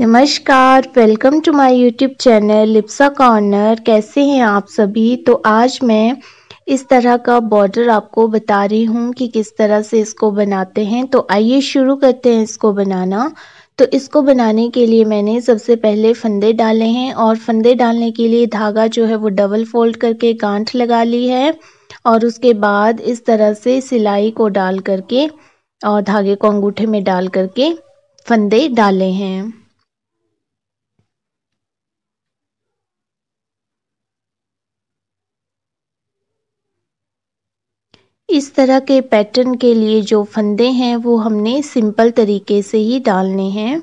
नमस्कार welcome to my YouTube channel Lipsa corner कैसे हैं आप सभी तो आज मैं इस तरह का बॉर्डर आपको बता रही हूँ कि किस तरह से इसको बनाते हैं तो आइए शुरू करते हैं इसको बनाना तो इसको बनाने के लिए मैंने सबसे पहले फंदे डाले हैं और फंदे डालने के लिए धागा जो है वो डबल फोल्ड करके गांठ लगा ली है और उसके बाद इस तरह से सिलाई को डाल करके और धागे को अंगूठे में डाल करके फंदे डाले हैं इस तरह के पैटर्न के लिए जो फंदे हैं वो हमने सिंपल तरीके से ही डालने हैं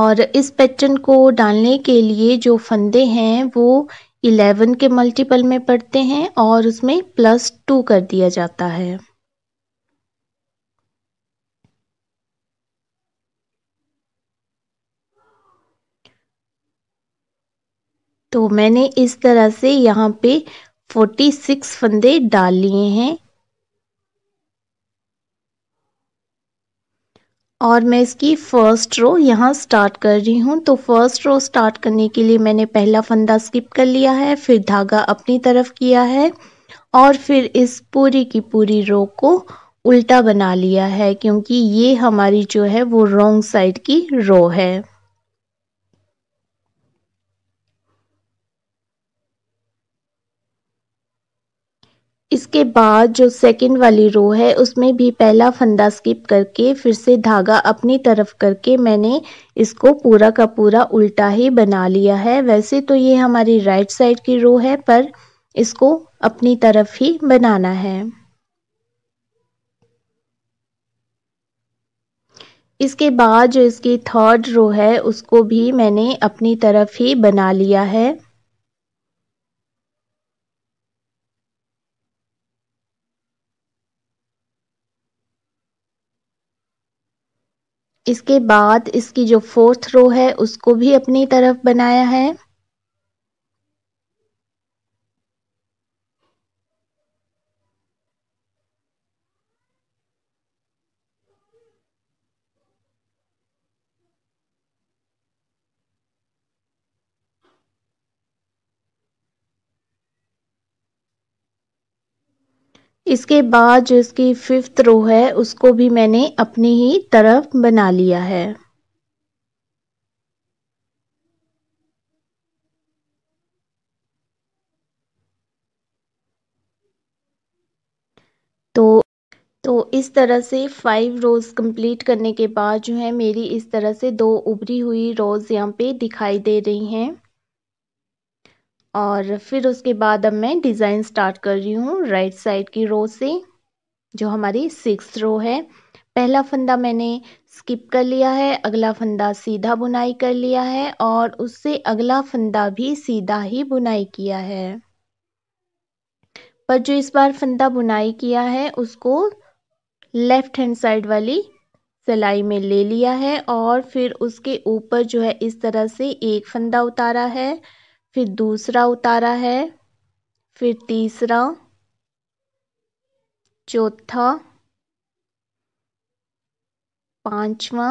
और इस पैटर्न को डालने के लिए जो फंदे हैं वो 11 के मल्टीपल में पड़ते हैं और उसमें प्लस टू कर दिया जाता है तो मैंने इस तरह से यहाँ पे फोर्टी सिक्स फंदे डाल लिए हैं और मैं इसकी फर्स्ट रो यहाँ स्टार्ट कर रही हूँ तो फर्स्ट रो स्टार्ट करने के लिए मैंने पहला फंदा स्किप कर लिया है फिर धागा अपनी तरफ किया है और फिर इस पूरी की पूरी रो को उल्टा बना लिया है क्योंकि ये हमारी जो है वो रोंग साइड की रो है इसके बाद जो सेकंड वाली रो है उसमें भी पहला फंदा स्किप करके फिर से धागा अपनी तरफ करके मैंने इसको पूरा का पूरा उल्टा ही बना लिया है वैसे तो ये हमारी राइट साइड की रो है पर इसको अपनी तरफ ही बनाना है इसके बाद जो इसकी थर्ड रो है उसको भी मैंने अपनी तरफ ही बना लिया है इसके बाद इसकी जो फोर्थ रो है उसको भी अपनी तरफ बनाया है इसके बाद जो इसकी फिफ्थ रो है उसको भी मैंने अपनी ही तरफ बना लिया है तो तो इस तरह से फाइव रोज़ कंप्लीट करने के बाद जो है मेरी इस तरह से दो उभरी हुई रोज़ यहाँ पे दिखाई दे रही हैं और फिर उसके बाद अब मैं डिज़ाइन स्टार्ट कर रही हूँ राइट साइड की रो से जो हमारी सिक्स रो है पहला फंदा मैंने स्किप कर लिया है अगला फंदा सीधा बुनाई कर लिया है और उससे अगला फंदा भी सीधा ही बुनाई किया है पर जो इस बार फंदा बुनाई किया है उसको लेफ़्ट हैंड साइड वाली सिलाई में ले लिया है और फिर उसके ऊपर जो है इस तरह से एक फंदा उतारा है फिर दूसरा उतारा है फिर तीसरा चौथा पांचवा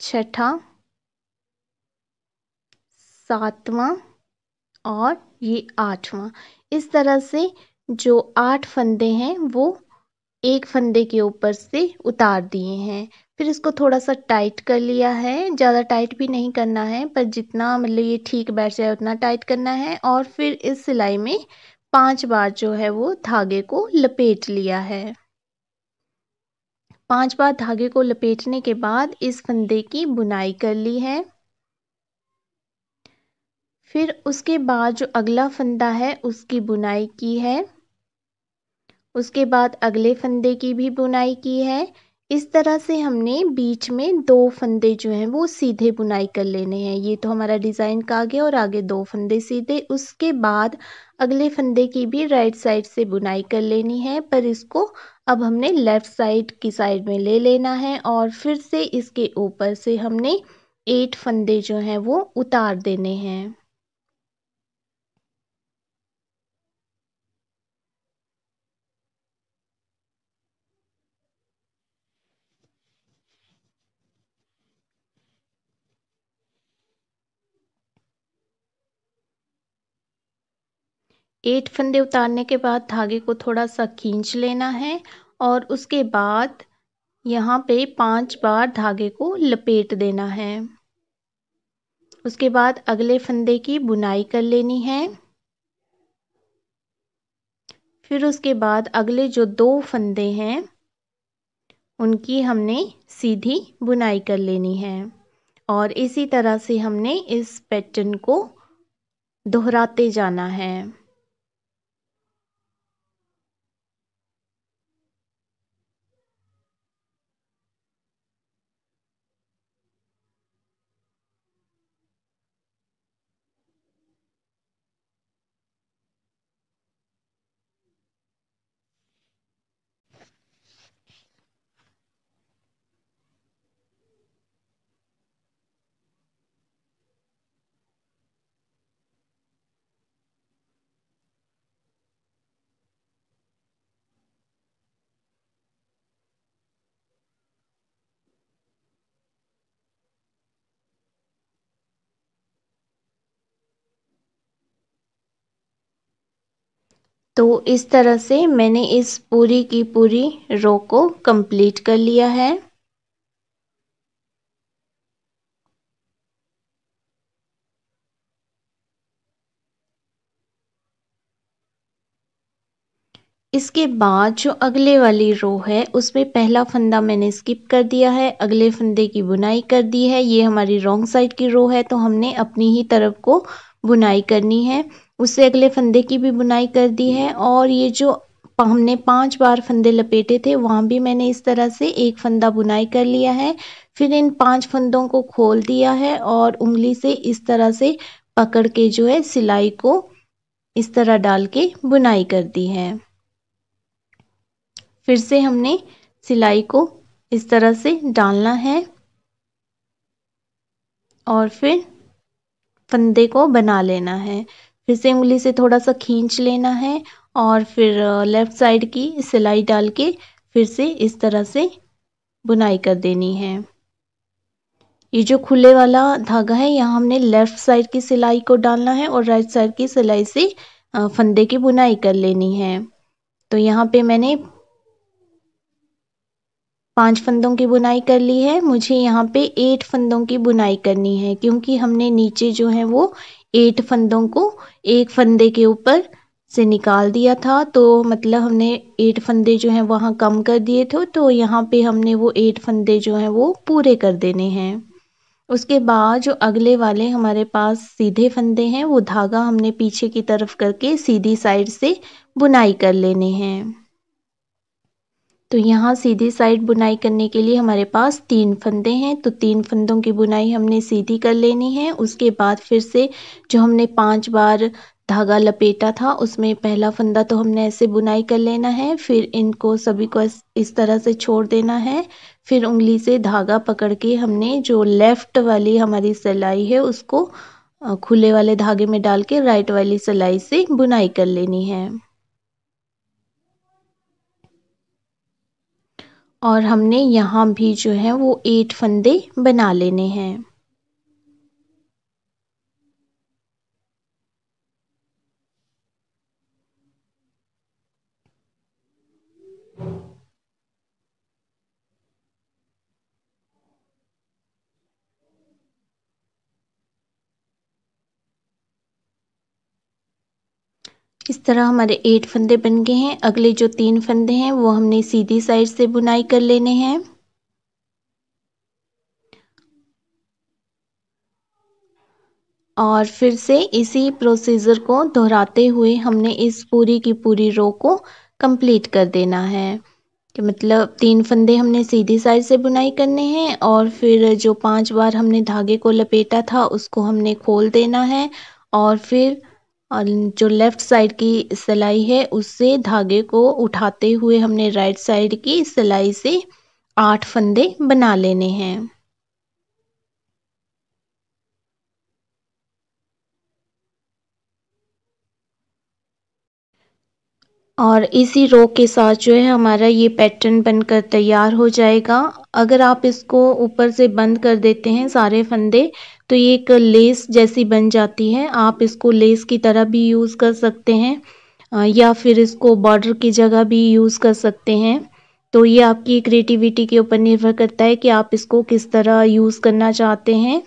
छठा सातवां और ये आठवां इस तरह से जो आठ फंदे हैं वो एक फंदे के ऊपर से उतार दिए हैं फिर इसको थोड़ा सा टाइट कर लिया है ज़्यादा टाइट भी नहीं करना है पर जितना मतलब ये ठीक बैठ जाए उतना टाइट करना है और फिर इस सिलाई में पांच बार जो है वो धागे को लपेट लिया है पांच बार धागे को लपेटने के बाद इस फंदे की बुनाई कर ली है फिर उसके बाद जो अगला फंदा है उसकी बुनाई की है उसके बाद अगले फंदे की भी बुनाई की है इस तरह से हमने बीच में दो फंदे जो हैं वो सीधे बुनाई कर लेने हैं ये तो हमारा डिज़ाइन का आगे और आगे दो फंदे सीधे उसके बाद अगले फंदे की भी राइट साइड से बुनाई कर लेनी है पर इसको अब हमने लेफ़्ट साइड की साइड में ले लेना है और फिर से इसके ऊपर से हमने एट फंदे जो हैं वो उतार देने हैं एट फंदे उतारने के बाद धागे को थोड़ा सा खींच लेना है और उसके बाद यहाँ पे पांच बार धागे को लपेट देना है उसके बाद अगले फंदे की बुनाई कर लेनी है फिर उसके बाद अगले जो दो फंदे हैं उनकी हमने सीधी बुनाई कर लेनी है और इसी तरह से हमने इस पैटर्न को दोहराते जाना है तो इस तरह से मैंने इस पूरी की पूरी रो को कंप्लीट कर लिया है इसके बाद जो अगले वाली रो है उसमें पहला फंदा मैंने स्किप कर दिया है अगले फंदे की बुनाई कर दी है ये हमारी रॉन्ग साइड की रो है तो हमने अपनी ही तरफ को बुनाई करनी है उससे अगले फंदे की भी बुनाई कर दी है और ये जो हमने पांच बार फंदे लपेटे थे वहाँ भी मैंने इस तरह से एक फंदा बुनाई कर लिया है फिर इन पांच फंदों को खोल दिया है और उंगली से इस तरह से पकड़ के जो है सिलाई को इस तरह डाल के बुनाई कर दी है फिर से हमने सिलाई को इस तरह से डालना है और फिर फंदे को बना लेना है फिर से उंगली से थोड़ा सा खींच लेना है और फिर लेफ़्ट साइड की सिलाई डाल के फिर से इस तरह से बुनाई कर देनी है ये जो खुले वाला धागा है यहाँ हमने लेफ़्ट साइड की सिलाई को डालना है और राइट साइड की सिलाई से फंदे की बुनाई कर लेनी है तो यहाँ पे मैंने पांच फंदों की बुनाई कर ली है मुझे यहाँ पे एट फंदों की बुनाई करनी है क्योंकि हमने नीचे जो है वो एट फंदों को एक फंदे के ऊपर से निकाल दिया था तो मतलब हमने एट फंदे जो हैं वहाँ कम कर दिए थे तो यहाँ पे हमने वो एट फंदे जो हैं वो पूरे कर देने हैं उसके बाद जो अगले वाले हमारे पास सीधे फंदे हैं वो धागा हमने पीछे की तरफ करके सीधी साइड से बुनाई कर लेने हैं तो यहाँ सीधी साइड बुनाई करने के लिए हमारे पास तीन फंदे हैं तो तीन फंदों की बुनाई हमने सीधी कर लेनी है उसके बाद फिर से जो हमने पांच बार धागा लपेटा था उसमें पहला फंदा तो हमने ऐसे बुनाई कर लेना है फिर इनको सभी को इस तरह से छोड़ देना है फिर उंगली से धागा पकड़ के हमने जो लेफ़्ट वाली हमारी सिलाई है उसको खुले वाले धागे में डाल के राइट वाली सिलाई से बुनाई कर लेनी है और हमने यहां भी जो है वो एट फंदे बना लेने हैं। इस तरह हमारे एट फंदे बन गए हैं अगले जो तीन फंदे हैं वो हमने सीधी साइड से बुनाई कर लेने हैं और फिर से इसी प्रोसीजर को दोहराते हुए हमने इस पूरी की पूरी रो को कंप्लीट कर देना है कि मतलब तीन फंदे हमने सीधी साइड से बुनाई करने हैं और फिर जो पांच बार हमने धागे को लपेटा था उसको हमने खोल देना है और फिर और जो लेफ्ट साइड की सिलाई है उससे धागे को उठाते हुए हमने राइट साइड की सिलाई से आठ फंदे बना लेने हैं और इसी रो के साथ जो है हमारा ये पैटर्न बनकर तैयार हो जाएगा अगर आप इसको ऊपर से बंद कर देते हैं सारे फंदे तो ये एक लेस जैसी बन जाती है आप इसको लेस की तरह भी यूज़ कर सकते हैं या फिर इसको बॉर्डर की जगह भी यूज़ कर सकते हैं तो ये आपकी क्रिएटिविटी के ऊपर निर्भर करता है कि आप इसको किस तरह यूज़ करना चाहते हैं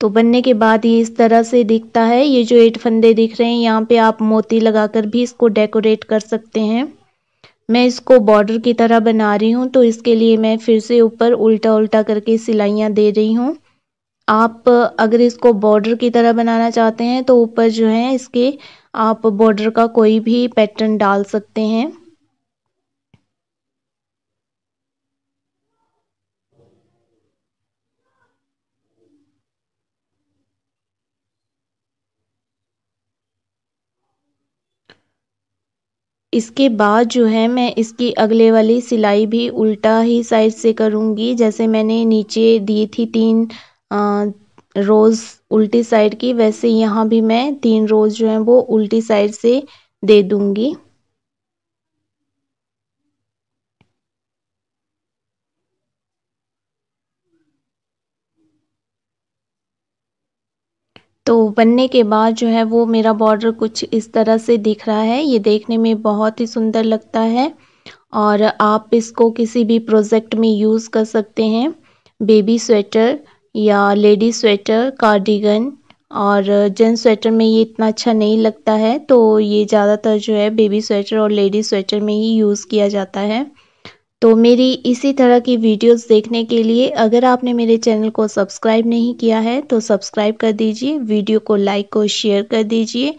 तो बनने के बाद ये इस तरह से दिखता है ये जो एट फंदे दिख रहे हैं यहाँ पे आप मोती लगाकर भी इसको डेकोरेट कर सकते हैं मैं इसको बॉर्डर की तरह बना रही हूँ तो इसके लिए मैं फिर से ऊपर उल्टा उल्टा करके सिलाइयाँ दे रही हूँ आप अगर इसको बॉर्डर की तरह बनाना चाहते हैं तो ऊपर जो है इसके आप बॉर्डर का कोई भी पैटर्न डाल सकते हैं इसके बाद जो है मैं इसकी अगले वाली सिलाई भी उल्टा ही साइड से करूँगी जैसे मैंने नीचे दी थी तीन रोज़ उल्टी साइड की वैसे यहाँ भी मैं तीन रोज़ जो है वो उल्टी साइड से दे दूँगी तो बनने के बाद जो है वो मेरा बॉर्डर कुछ इस तरह से दिख रहा है ये देखने में बहुत ही सुंदर लगता है और आप इसको किसी भी प्रोजेक्ट में यूज़ कर सकते हैं बेबी स्वेटर या लेडी स्वेटर कार्डिगन और जेंट्स स्वेटर में ये इतना अच्छा नहीं लगता है तो ये ज़्यादातर जो है बेबी स्वेटर और लेडी स्वेटर में ही यूज़ किया जाता है तो मेरी इसी तरह की वीडियोस देखने के लिए अगर आपने मेरे चैनल को सब्सक्राइब नहीं किया है तो सब्सक्राइब कर दीजिए वीडियो को लाइक और शेयर कर दीजिए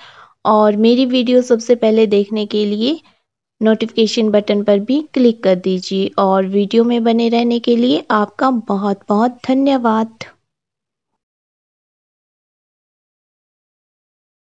और मेरी वीडियो सबसे पहले देखने के लिए नोटिफिकेशन बटन पर भी क्लिक कर दीजिए और वीडियो में बने रहने के लिए आपका बहुत बहुत धन्यवाद